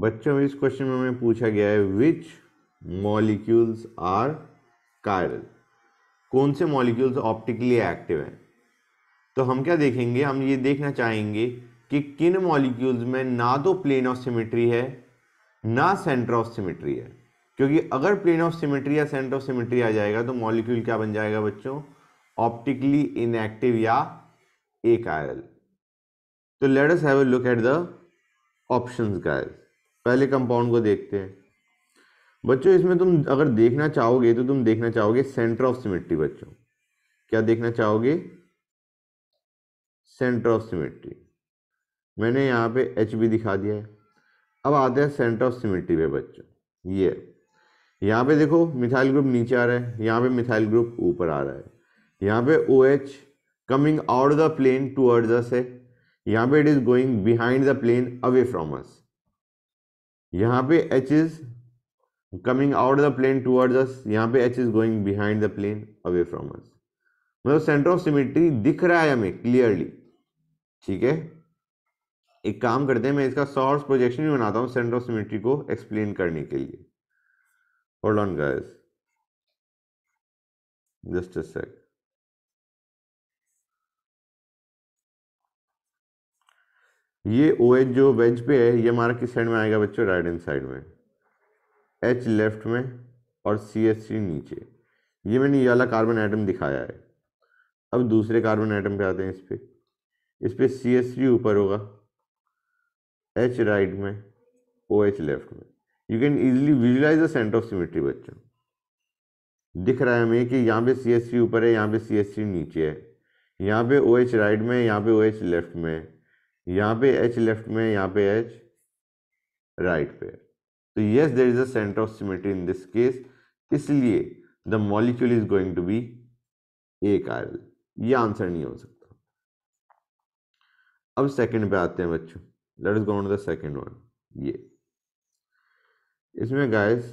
बच्चों इस क्वेश्चन में हमें पूछा गया है विच मॉलिक्यूल्स आर कायरल कौन से मॉलिक्यूल्स ऑप्टिकली एक्टिव हैं तो हम क्या देखेंगे हम ये देखना चाहेंगे कि किन मॉलिक्यूल्स में ना तो प्लेन ऑफ सिमेट्री है ना सेंटर ऑफ सिमेट्री है क्योंकि अगर प्लेन ऑफ सिमेट्री या सेंटर ऑफ सिमेट्री आ जाएगा तो मॉलिक्यूल क्या बन जाएगा बच्चों ऑप्टिकली इनएक्टिव या एक आयल तो let us have a look at the options guys पहले कंपाउंड को देखते हैं बच्चों इसमें तुम अगर देखना चाहोगे तो तुम देखना चाहोगे सेंटर ऑफ सिमेट्री बच्चों क्या देखना चाहोगे सेंटर ऑफ सिमेट्री मैंने यहाँ पे एच भी दिखा दिया है अब आते हैं सेंटर ऑफ सिमेट्री पे बच्चों ये यहाँ पे देखो मिथाइल ग्रुप नीचे आ रहा है यहाँ पे मिथाइल ग्रुप ऊपर आ रहा है यहाँ पे O H coming out the plane towards us है यहाँ पे it is going behind the plane away from us यहाँ पे H is coming out the plane towards us यहाँ पे H is going behind the plane away from us मतलब centre of symmetry दिख रहा है हमें क्लियरली ठीक है एक काम करते हैं मैं इसका सोर्स प्रोजेक्शन भी बनाता हूँ सेंटर ऑफ सिमेट्री को एक्सप्लेन करने के लिए hold on guys just a sec ये ओ OH एच जो वेज पे है ये हमारा किस साइड में आएगा बच्चों राइट हैंड साइड में एच लेफ्ट में और सी एस सी नीचे ये मैंने ये वाला कार्बन आइटम दिखाया है अब दूसरे कार्बन आइटम पे आते हैं इस पर इस पर सी एस सी ऊपर होगा एच राइट में ओ एच लेफ्ट में you can easily visualise the centre of symmetry बच्चों दिख रहा है हमें कि यहाँ पे सी एस सी ऊपर है यहाँ पे सी एस सी नीचे है यहाँ पे ओ एच राइट में यहाँ पे ओ एच लेफ्ट में है यहाँ पे एच लेफ्ट में यहाँ पे एच राइट पे तो yes there is a centre of symmetry in this case इसलिए the molecule is going to be achiral ये आंसर नहीं हो सकता अब सेकंड पे आते हैं बच्चों let is gone the second one ये इसमें गाइस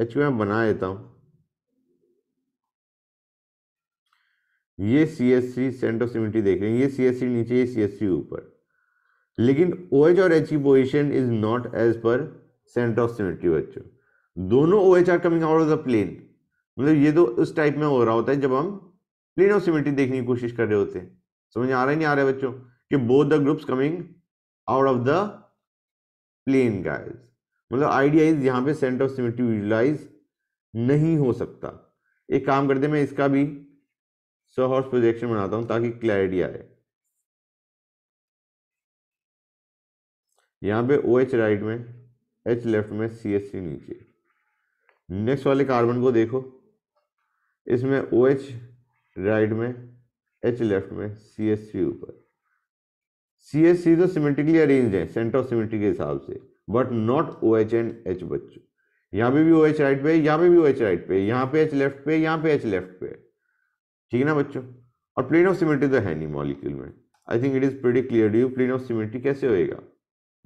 एच में बना देता हूँ ये C S C centre of symmetry देख रहे हैं ये सी एस सी नीचे ये सी एस सी ऊपर लेकिन ओ OH एच और एच की position is not as per centre of symmetry बच्चों दोनों O H are coming out of the plane मतलब ये तो उस टाइप में हो रहा होता है जब हम प्लेन ऑफ सिमेट्री देखने की कोशिश कर रहे होते हैं समझ आ रहे नहीं आ रहे बच्चों कि both the groups coming out of the plane guys मतलब आइडिया इज यहाँ पे सेंटर ऑफ सिमेट्री यूटिलाइज नहीं हो सकता एक काम करते मैं इसका भी सौ हॉर्स प्रोजेक्शन बनाता हूँ ताकि क्लैरिटी आए यहाँ पे ओ एच राइट में एच लेफ्ट में सी एस सी नीचे नेक्स्ट वाले कार्बन को देखो इसमें ओ एच राइट में एच लेफ्ट में सी एस सी ऊपर सी एस सी तो सिमेट्रिकली अरेंज है सेंटर ऑफ सिमेट्री के हिसाब से but not O H and H बच्चों यहाँ पे भी ओ एच राइट पे यहाँ पे भी ओ एच राइट पे यहाँ पे एच लेफ्ट पे यहाँ पे एच लेफ्ट पे ठीक है ना बच्चों और प्लेन ऑफ सिमेट्री तो है नहीं मॉलिक्यूल में I think it is pretty clear do plane of symmetry कैसे होएगा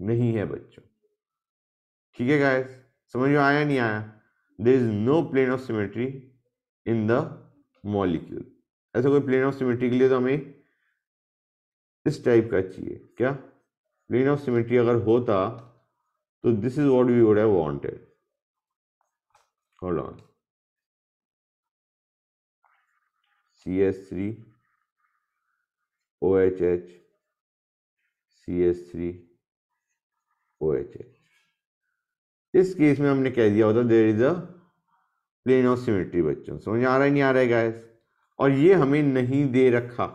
नहीं है बच्चों ठीक है गाइस समझ में आया नहीं आया there is no plane of symmetry in the molecule ऐसा कोई प्लेन ऑफ सिमेट्री के लिए तो हमें इस टाइप का चाहिए क्या प्लेन ऑफ सिमेट्री अगर होता तो this is what we would have wanted hold on C S three O H H C S three O H H इस केस में हमने कह दिया होता there is a plane of symmetry बच्चों समझ आ रहा है नहीं आ रहा है गैस और ये हमें नहीं दे रखा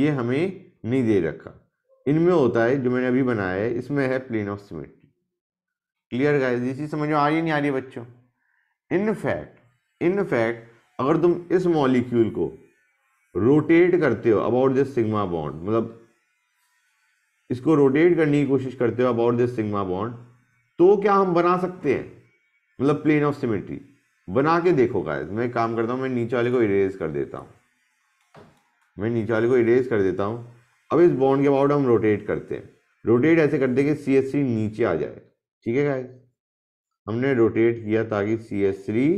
ये हमें नहीं दे रखा इनमें होता है जो मैंने अभी बनाया है इसमें है plane of symmetry clear guys ये चीज़ समझ में आ रही नहीं आ रही बच्चों इन फैक्ट इन फैक्ट अगर तुम इस मॉलिक्यूल को रोटेट करते हो अबाउट दिस सिग्मा बॉन्ड मतलब इसको रोटेट करने की कोशिश करते हो अबाउट दिस सिग्मा बॉन्ड तो क्या हम बना सकते हैं मतलब प्लेन ऑफ सिमेट्री बना के देखो गाइस मैं काम करता हूँ मैं नीचे वाले को इरेज कर देता हूँ मैं नीचे वाले को इरेज कर देता हूँ अब इस बॉन्ड के अबाउट हम रोटेट करते हैं रोटेट ऐसे करते हैं कि सी एस थ्री नीचे आ जाए ठीक है गाइस हमने रोटेट किया ताकि सी एस थ्री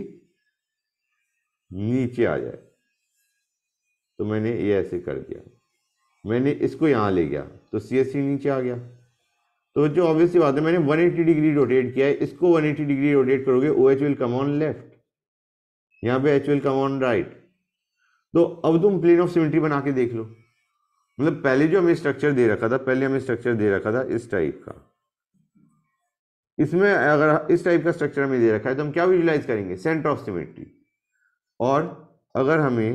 नीचे आ जाए तो मैंने ये ऐसे कर दिया मैंने इसको यहाँ ले गया तो सी एस नीचे आ गया तो जो ऑब्वियसली बात है मैंने 180 डिग्री रोटेट किया है इसको 180 डिग्री रोटेट करोगे O H will come on left यहाँ पे H will come on right तो अब तुम प्लेन ऑफ सिमेट्री बना के देख लो मतलब पहले जो हमें स्ट्रक्चर दे रखा था पहले हमें स्ट्रक्चर दे रखा था इस टाइप का इसमें अगर इस टाइप का स्ट्रक्चर हमें दे रखा है तो हम क्या विजुलाइज करेंगे सेंटर ऑफ सिमेट्री और अगर हमें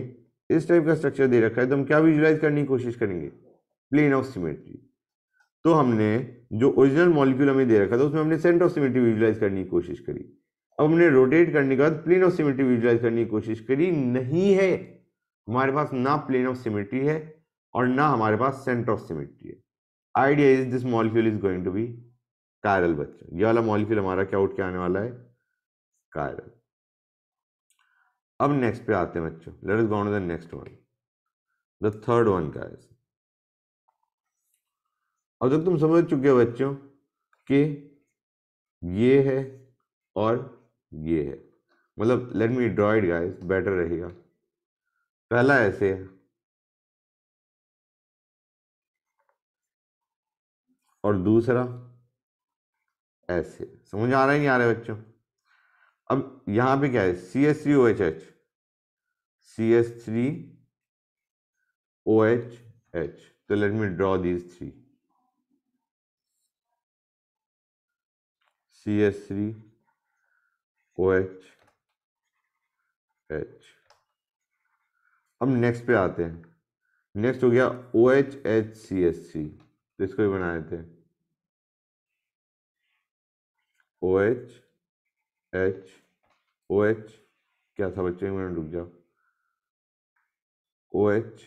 इस टाइप का स्ट्रक्चर दे रखा है तो हम क्या विजुलाइज करने की कोशिश करेंगे प्लेन ऑफ सिमेट्री तो हमने जो ओरिजिनल मॉलिक्यूल हमें दे रखा था उसमें हमने सेंटर ऑफ सिमेट्री विजुलाइज करने की कोशिश करी अब हमने रोटेट करने के बाद प्लेन ऑफ सिमेट्री विजुलाइज करने की कोशिश करी नहीं है हमारे पास ना प्लेन ऑफ सिमेट्री है और ना हमारे पास सेंटर ऑफ सिमेट्री है idea is this molecule is going to be chiral बच्चा ये वाला मॉलिक्यूल हमारा क्या उठ के आने वाला है कायरल अब नेक्स्ट पे आते हैं बच्चों let is gone the next one the third one का अब तक तुम समझ चुके हो बच्चों कि ये है और ये है मतलब let me draw it guys better रहेगा पहला ऐसे है और दूसरा ऐसे समझ आ रहा है नहीं आ रहा है बच्चों अब यहां पे क्या है C S three O H H C S three O H H तो let me draw these three C S three O H H अब नेक्स्ट पे आते हैं नेक्स्ट हो गया O H H C S three तो इसको भी बना देते हैं O H H O H क्या था बच्चे एक मिनट रुक जाओ O H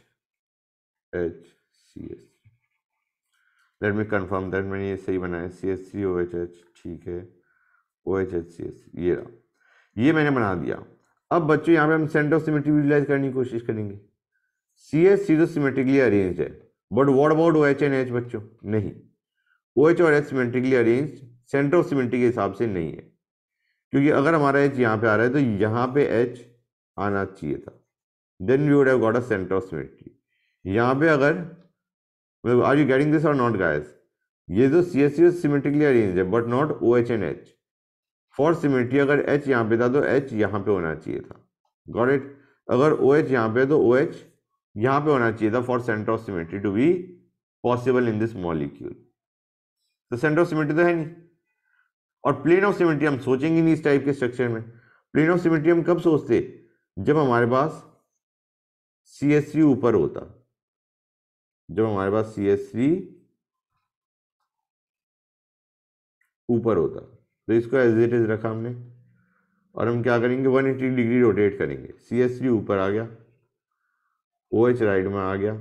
H C S let me confirm that मैंने ये सही बनाया C S C O H H ठीक है O H H C S ये रहा ये मैंने बना दिया अब बच्चों यहाँ पे हम सेंटर ऑफ सिमेट्री यूटिलाइज करने की कोशिश करेंगे सी एस सी तो सिमेट्रिकली अरेंज है but what about O H and H बच्चों नहीं ओ एच और H symmetrically arrange centre of symmetry के हिसाब से नहीं है क्योंकि अगर हमारा एच यहाँ पे आ रहा है तो यहाँ पे एच आना चाहिए था then we would have got a centre of symmetry यहाँ पे अगर मतलब आर यू गेटिंग दिस और नॉट गायस ये जो C S C symmetrically arrange है but not O H and H for symmetry अगर एच यहाँ पे था तो एच यहाँ पे होना चाहिए था गॉट इट अगर ओ एच यहाँ पे तो ओ एच यहाँ पे होना चाहिए था for centre of symmetry to be possible in this molecule तो सेंटर ऑफ सिमेट्री तो है नहीं और प्लेन ऑफ सिमेट्री हम सोचेंगे नहीं इस टाइप के स्ट्रक्चर में प्लेन ऑफ सिमेट्री हम कब सोचते जब हमारे पास सी एस सी ऊपर होता जब हमारे पास सी एस सी ऊपर होता तो इसको एज इट इज रखा हमने और हम क्या करेंगे 180 डिग्री रोटेट करेंगे सी एस सी ऊपर आ गया ओ एच राइट में आ गया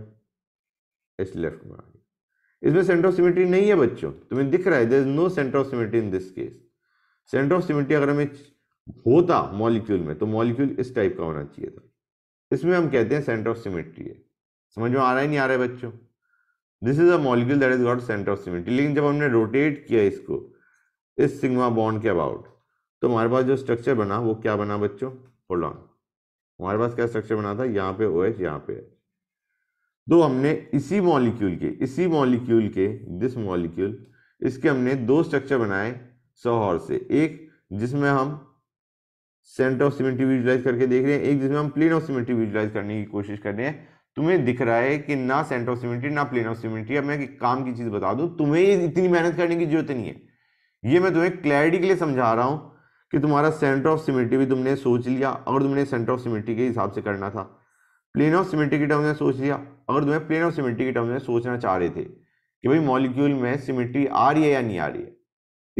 एच लेफ्ट में आ गया इसमें सेंटर ऑफ सिमेट्री नहीं है बच्चों तुम्हें दिख रहा है there is no centre of symmetry in this case centre of symmetry अगर हमें होता मॉलिक्यूल में तो मॉलिक्यूल इस टाइप का होना चाहिए था इसमें हम कहते हैं सेंटर ऑफ सिमेट्री है समझ में आ रहा है नहीं आ रहा है बच्चों this is a molecule that is got centre of symmetry लेकिन जब हमने रोटेट किया इसको इस सिग्मा बॉन्ड के अबाउट तो हमारे पास जो स्ट्रक्चर बना वो क्या बना बच्चों होल्ड ऑन हमारे पास क्या स्ट्रक्चर बना था यहाँ पे ओ एच यहाँ पे है दो हमने इसी मॉलिक्यूल के इसी मॉलिक्यूल के दिस मॉलिक्यूल इसके हमने दो स्ट्रक्चर बनाए सोहर से एक जिसमें हम सेंटर ऑफ सीमेंट्री विजुलाइज करके देख रहे हैं एक जिसमें हम प्लेन ऑफ सिमेट्री विजुलाइज करने की कोशिश कर रहे हैं तुम्हें दिख रहा है कि ना सेंटर ऑफ सीमेंट्री ना प्लेन ऑफ सिमेट्री अब मैं काम की चीज़ बता दू तुम्हें इतनी मेहनत करने की जरूरत नहीं है ये मैं तुम्हें क्लैरिटी के लिए समझा रहा हूँ कि तुम्हारा सेंटर ऑफ सीमेंट्री भी तुमने सोच लिया और तुमने सेंटर ऑफ सिमेट्री के हिसाब से करना था प्लेन ऑफ सिमेट्री के टर्म्स में सोच लिया अगर तुम्हें प्लेन ऑफ सिमेट्री के टर्म्स में सोचना चाह रहे थे कि भाई मॉलिक्यूल में सिमेट्री आ रही है या नहीं आ रही है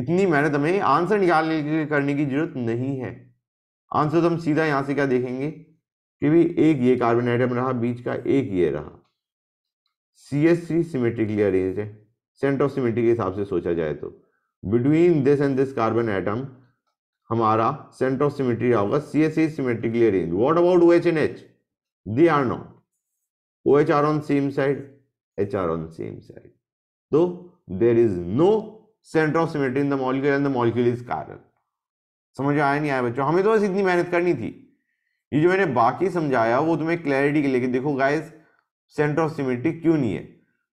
इतनी मेहनत हमें आंसर निकालने के करने की जरूरत नहीं है आंसर तो हम सीधा यहाँ से क्या देखेंगे कि भाई एक ये कार्बन आइटम रहा बीच का एक ये रहा C S C symmetrically arrange है सेंट ऑफ सिमेट्री के हिसाब से सोचा जाए तो between this and this carbon atom हमारा सेंट ऑफ सिमेट्री होगा C S C symmetrically arrange what about O H and H they are not OH are on same side HR on same side so there is no center of symmetry in the molecule and the molecule is chiral समझ आया नहीं आया बच्चों हमें तो बस इतनी मेहनत करनी थी ये जो मैंने बाकी समझाया वो तुम्हें क्लैरिटी के लिए देखो गाइस सेंटर ऑफ सिमेट्री क्यों नहीं है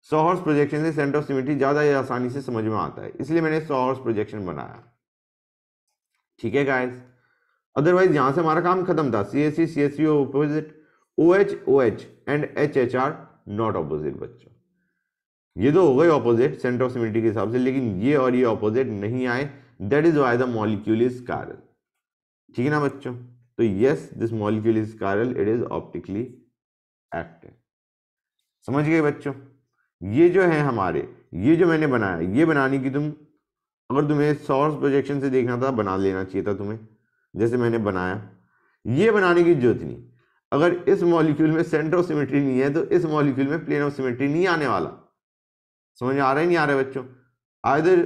सौ हॉर्स प्रोजेक्शन से सेंटर ऑफ सिमेट्री ज़्यादा आसानी से समझ में आता है इसलिए मैंने सौ हॉर्स प्रोजेक्शन बनाया ठीक है गाइस अदरवाइज यहां से हमारा काम खत्म था C S C C S C opposite O H O H and H H are not opposite बच्चों ये तो हो गए ऑपोजिट सेंटर ऑफ सिमिलिटी के हिसाब से लेकिन ये और ये ऑपोजिट नहीं आए that is why the molecule is chiral ठीक है ना बच्चों तो yes this molecule is chiral it is optically active समझ गए बच्चों ये जो है हमारे ये जो मैंने बनाया ये बनाने की तुम अगर तुम्हें सोर्स प्रोजेक्शन से देखना था बना लेना चाहिए था तुम्हें जैसे मैंने बनाया ये बनाने की जरूरत नहीं अगर इस मॉलिक्यूल में सेंटर ऑफ सिमेट्री नहीं है तो इस मॉलिक्यूल में प्लेन ऑफ सिमेट्री नहीं आने वाला समझ आ रहा है नहीं आ रहा है बच्चों आइधर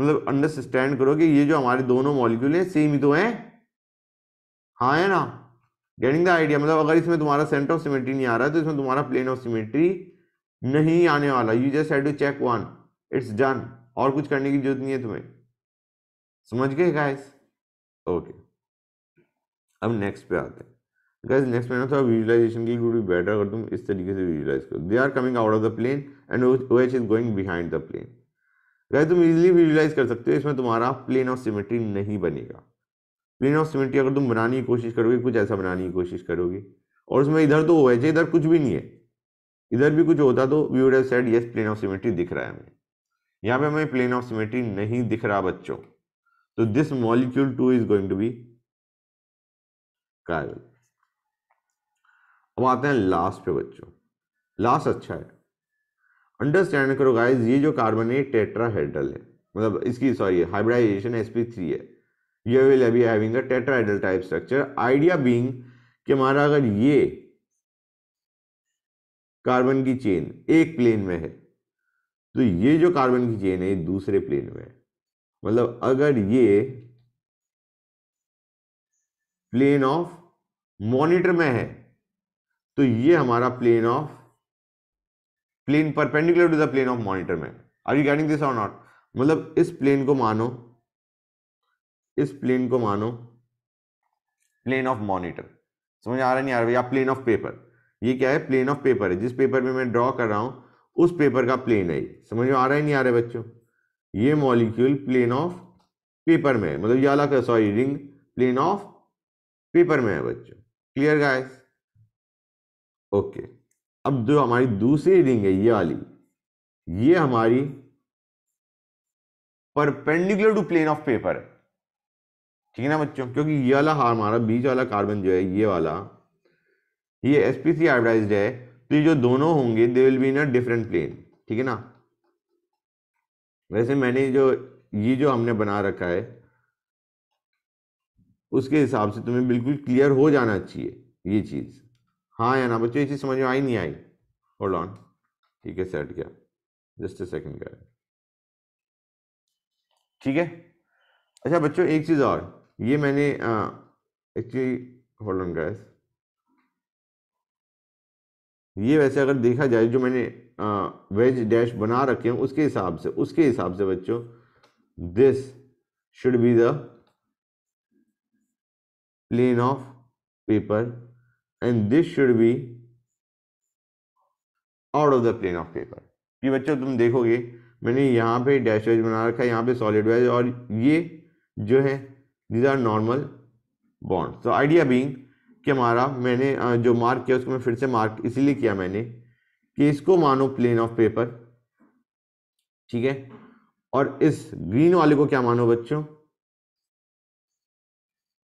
मतलब अंडरस्टैंड करो कि ये जो हमारे दोनों मॉलिक्यूल हैं सेम ही तो हैं हाँ है ना गेटिंग द आइडिया मतलब अगर इसमें तुम्हारा सेंटर ऑफ सिमेट्री नहीं आ रहा है तो इसमें तुम्हारा प्लेन ऑफ सिमेट्री नहीं आने वाला you just had to check one it's done और कुछ करने की जरूरत नहीं है तुम्हें समझ गए गाइस ओके अब नेक्स्ट पे आते हैं गैस नेक्स्ट मैंने थोड़ा विजुलाइजेशन के लिए भी बेटर अगर तुम इस तरीके से विजुलाइज करो they are coming out of the plane and O H is going behind the plane guys तुम इजिली विजुलाइज कर सकते हो इसमें तुम्हारा प्लेन ऑफ सिमेट्री नहीं बनेगा प्लेन ऑफ सिमेट्री अगर तुम बनाने की कोशिश करोगे कुछ ऐसा बनाने की कोशिश करोगे और उसमें इधर तो ओ एच है इधर कुछ भी नहीं है इधर भी कुछ होता तो we would have said yes plane of symmetry दिख रहा है हमें यहाँ पे हमें प्लेन ऑफ सिमेट्री नहीं दिख रहा बच्चों तो this molecule too is going to be carbon अब आते हैं लास्ट पे बच्चों लास्ट अच्छा है अंडरस्टैंड करो गाइस ये जो कार्बन कार्बोनेट टेट्राहेड्रल है मतलब इसकी sorry hybridisation S P three है यू विल अभी having a tetrahedral type structure idea being कि हमारा अगर ये कार्बन की चेन एक प्लेन में है तो ये जो कार्बन की चेन है दूसरे प्लेन में है मतलब अगर ये प्लेन ऑफ मॉनिटर में है तो ये हमारा plane of plane perpendicular to the plane of monitor में आर यू गेटिंग दिस और नॉट मतलब इस प्लेन को मानो इस प्लेन को मानो प्लेन ऑफ मॉनिटर समझ आ रहा नहीं आ रहा या प्लेन ऑफ पेपर ये क्या है प्लेन ऑफ पेपर है जिस पेपर में मैं ड्रॉ कर रहा हूं उस पेपर का प्लेन है समझ में आ रहा है नहीं आ रहा है बच्चों ये मॉलिक्यूल प्लेन ऑफ पेपर में है मतलब ये अलग sorry ring plane of paper में है बच्चों क्लियर गाइस ओके अब जो हमारी दूसरी रिंग है ये वाली ये हमारी perpendicular to plane of paper ठीक है ना बच्चों क्योंकि ये वाला हमारा बीच वाला कार्बन जो है ये वाला ये एसपीसी हाइब्रिडाइज्ड है तो ये जो दोनों होंगे they will be in a different plane ठीक है ना वैसे मैंने जो ये जो हमने बना रखा है उसके हिसाब से तुम्हें बिल्कुल क्लियर हो जाना चाहिए ये चीज़ हाँ या ना बच्चों इसी चीज़ समझ में आई नहीं आई होल्ड ऑन ठीक है सेट किया जस्ट अ सेकंड का ठीक है अच्छा बच्चों एक चीज़ और ये मैंने एक्चुअली होल्ड ऑन गैस ये वैसे अगर देखा जाए जो मैंने वेज डैश बना रखे हैं उसके हिसाब से उसके हिसाब से बच्चों this should be the plane of paper and this should be out of the plane of paper ये बच्चों तुम देखोगे मैंने यहाँ पे डैश वेज बना रखा है यहाँ पे सॉलिड वेज और ये जो है दिज आर नॉर्मल बॉन्ड तो आइडिया बींग कि हमारा मैंने जो मार्क किया उसको मैं फिर से मार्क इसीलिए किया मैंने कि इसको मानो प्लेन ऑफ पेपर ठीक है और इस ग्रीन वाले को क्या मानो बच्चों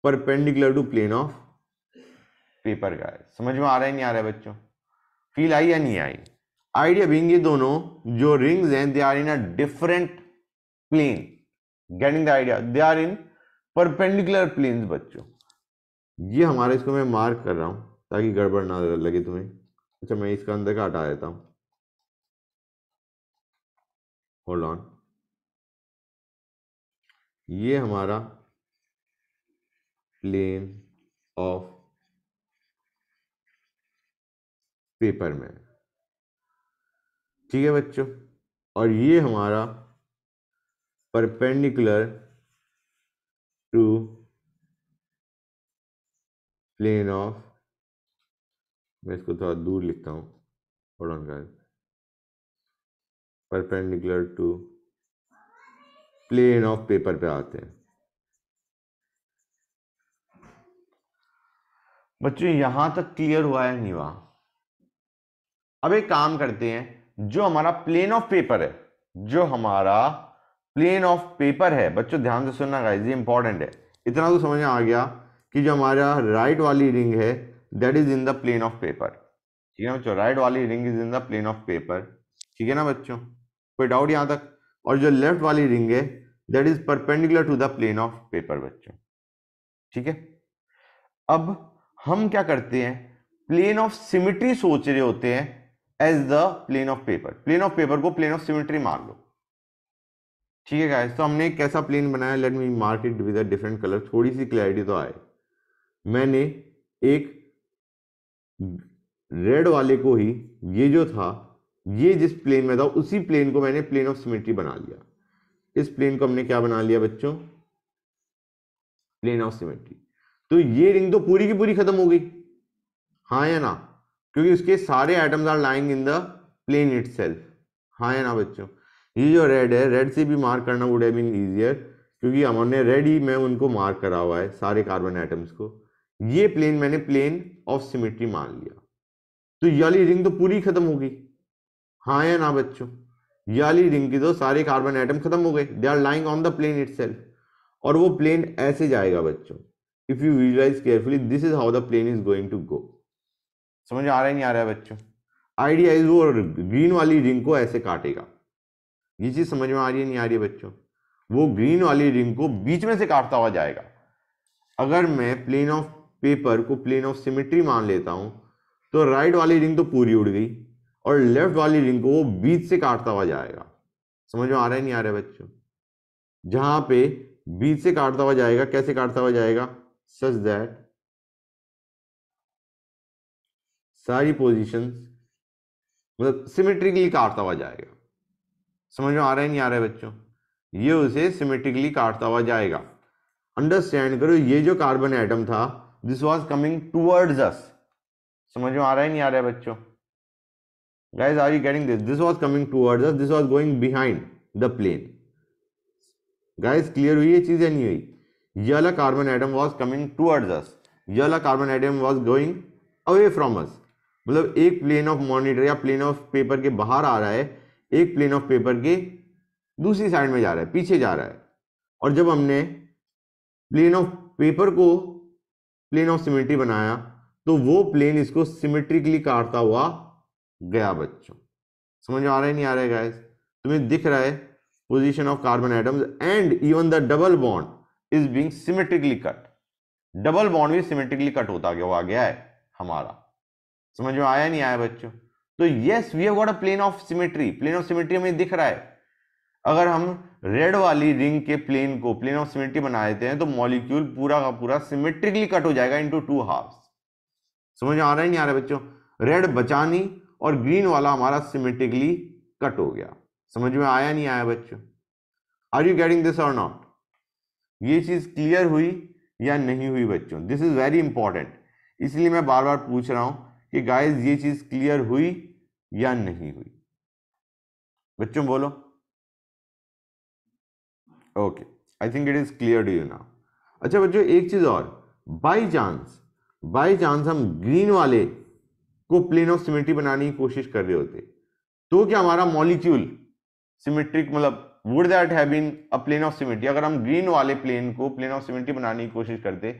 perpendicular to plane of paper का है समझ में आ रहा है नहीं आ रहा है बच्चों फील आई या नहीं आई आइडिया बिंग ये दोनों जो रिंग्स हैं they are in a different plane getting the idea they are in perpendicular plane बच्चों ये हमारे इसको मैं मार्क कर रहा हूँ ताकि गड़बड़ ना लगे तुम्हें अच्छा मैं इसका अंदर का हटा देता हूँ होल्ड ऑन ये हमारा प्लेन ऑफ पेपर में ठीक है बच्चों और ये हमारा परपेंडिकुलर टू प्लेन ऑफ मैं इसको थोड़ा दूर लिखता हूँ थोड़ा perpendicular to plane of paper पे आते हैं बच्चों यहां तक क्लियर हुआ है नहीं हुआ अब एक काम करते हैं जो हमारा प्लेन ऑफ पेपर है जो हमारा प्लेन ऑफ पेपर है बच्चों ध्यान से सुनना गाइस ये इंपॉर्टेंट है इतना तो समझ में आ गया कि जो हमारा राइट वाली रिंग है that is in the plane of paper ठीक है बच्चों राइट वाली ring is in the plane of paper ठीक है ना बच्चों कोई डाउट यहां तक और जो लेफ्ट वाली रिंग है that is perpendicular to the plane of paper बच्चों ठीक है अब हम क्या करते हैं प्लेन ऑफ सिमिट्री सोच रहे होते हैं as the plane of paper plane of paper को प्लेन ऑफ सिमेट्री मार लो ठीक है गाइस तो हमने कैसा प्लेन बनाया let me mark it with different colour थोड़ी सी क्लैरिटी तो आए मैंने एक रेड वाले को ही ये जो था ये जिस प्लेन में था उसी प्लेन को मैंने प्लेन ऑफ सिमेट्री बना लिया इस प्लेन को हमने क्या बना लिया बच्चों प्लेन ऑफ सिमेट्री तो ये रिंग तो पूरी की पूरी खत्म हो गई हाँ या ना क्योंकि उसके सारे atoms are lying in the plane it हाँ है ना बच्चों ये जो रेड है रेड से भी मार्क करना वुड हैव बीन ईजियर क्योंकि हमने रेड ही में उनको मार्क करा हुआ है सारे कार्बन एटम्स को ये प्लेन मैंने प्लेन ऑफ सिमेट्री मान लिया तो याली रिंग तो पूरी खत्म हो गई हाँ या ना बच्चों याली रिंग की तो सारे कार्बन एटम खत्म हो गए they are lying on the plane it और वो प्लेन ऐसे जाएगा बच्चों if you visualise carefully this is how the plane is going to go समझ आ रहा नहीं आ रहा है बच्चों आइडिया इज वो ग्रीन वाली रिंग को ऐसे काटेगा ये चीज समझ में आ रही है नहीं आ रही है बच्चों वो ग्रीन वाली रिंग को बीच में से काटता हुआ जाएगा अगर मैं प्लेन ऑफ पेपर को प्लेन ऑफ सिमेट्री मान लेता हूं तो राइट वाली रिंग तो पूरी उड़ गई और लेफ्ट वाली रिंग को वो बीच से काटता हुआ जाएगा समझ में आ रहा है नहीं आ रहा है बच्चों जहां पे बीच से काटता हुआ जाएगा कैसे काटता हुआ जाएगा सच दैट सारी पोजिशन मतलब सिमेट्रिकली काटता हुआ जाएगा समझ में आ रहा है नहीं आ रहा है बच्चों ये उसे सिमेट्रिकली काटता हुआ जाएगा अंडरस्टैंड करो ये जो कार्बन एटम था this was coming towards us समझ में आ रहा है नहीं आ रहा है बच्चों guys are you getting this this was coming towards us this was going behind the plane guys clear हुई ये चीजें नहीं हुई ये वाला carbon atom was coming towards us ये वाला carbon atom was going away from us मतलब एक प्लेन ऑफ मॉनिटर या प्लेन ऑफ पेपर के बाहर आ रहा है एक प्लेन ऑफ पेपर के दूसरी साइड में जा रहा है पीछे जा रहा है और जब हमने प्लेन ऑफ पेपर को प्लेन ऑफ सिमेट्री बनाया तो वो प्लेन इसको सिमेट्रिकली काटता हुआ गया बच्चों समझ आ रहा है नहीं आ रहा है गाइस तुम्हें दिख रहा है position of carbon atoms and even the double bond is being symmetrically cut double bond भी सिमेट्रिकली कट होता गया हुआ गया है हमारा समझ में आया नहीं आया बच्चों तो yes we have got a plane of symmetry plane of symmetry हमें दिख रहा है अगर हम रेड वाली रिंग के प्लेन को प्लेन ऑफ सिमेट्री बना देते हैं तो मॉलिक्यूल पूरा का पूरा सिमेट्रिकली कट हो जाएगा इंटू टू हाफ समझ में आ रहा है नहीं आ रहा बच्चों रेड बचानी और ग्रीन वाला हमारा सिमेट्रिकली कट हो गया समझ में आया नहीं आया बच्चों आर यू गेटिंग दिस और नॉट ये चीज क्लियर हुई या नहीं हुई बच्चों दिस इज वेरी इंपॉर्टेंट इसलिए मैं बार बार पूछ रहा हूं कि गाइस ये चीज़ क्लियर हुई या नहीं हुई बच्चों बोलो okay I think it is clear to you now अच्छा बच्चों एक चीज़ और बाई चांस बाई चांस हम ग्रीन वाले को प्लेन ऑफ सिमेट्री बनाने की कोशिश कर रहे होते तो क्या हमारा मॉलिक्यूल सिमेट्रिक मतलब would that have been a plane of symmetry अगर हम ग्रीन वाले प्लेन को प्लेन ऑफ सिमेट्री बनाने की कोशिश करते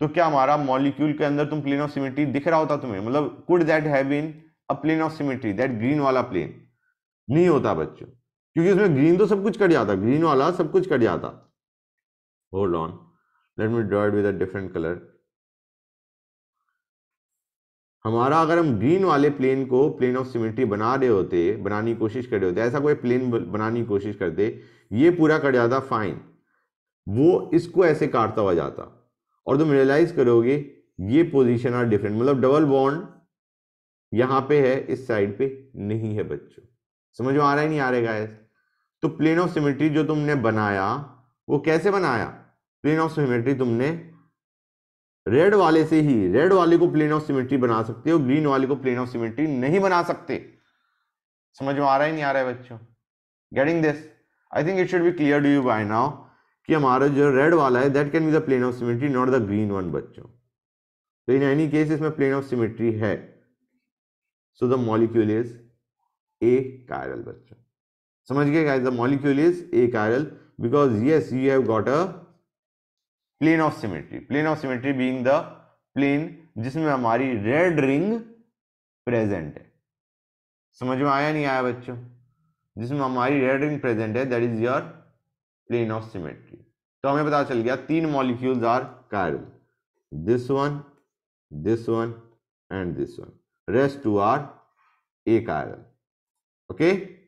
तो क्या हमारा मॉलिक्यूल के अंदर तुम प्लेन ऑफ सिमेट्री दिख रहा होता तुम्हें मतलब कुड दैट है plane of symmetry that green वाला प्लेन नहीं होता बच्चों क्योंकि उसमें ग्रीन तो सब कुछ कट जाता ग्रीन वाला सब कुछ कट जाता hold on let me draw with a different colour हमारा अगर हम ग्रीन वाले प्लेन को प्लेन ऑफ सिमेट्री बना रहे होते बनाने की कोशिश कर रहे होते ऐसा कोई प्लेन बनाने की कोशिश करते ये पूरा कट जाता फाइन वो इसको ऐसे काटता हुआ जाता और तुम रियलाइज करोगे ये पोजीशन आर डिफरेंट मतलब डबल बॉन्ड यहां पे है इस साइड पे नहीं है बच्चों समझ में आ रहा है नहीं आ रहा है तो प्लेन ऑफ सिमेट्री जो तुमने बनाया वो कैसे बनाया प्लेन ऑफ सिमेट्री तुमने रेड वाले से ही रेड वाले को प्लेन ऑफ सिमेट्री बना सकते हो ग्रीन वाले को प्लेन ऑफ सिमेट्री नहीं बना सकते समझ में आ रहा है नहीं आ रहा है बच्चों getting this I think it should be clear do you by now कि हमारा जो रेड वाला है that can be the plane of symmetry not the green one बच्चों तो इन एनी केस इसमें प्लेन ऑफ सिमेट्री है so the molecule is achiral बच्चों समझ गए the molecule is achiral because yes you have got a plane of symmetry plane of symmetry being the plane जिसमें हमारी red ring present है समझ में आया नहीं आया बच्चों जिसमें हमारी रेड रिंग प्रेजेंट है that is your plane of symmetry तो हमें पता चल गया तीन molecules are chiral this one this one and this one rest two are achiral okay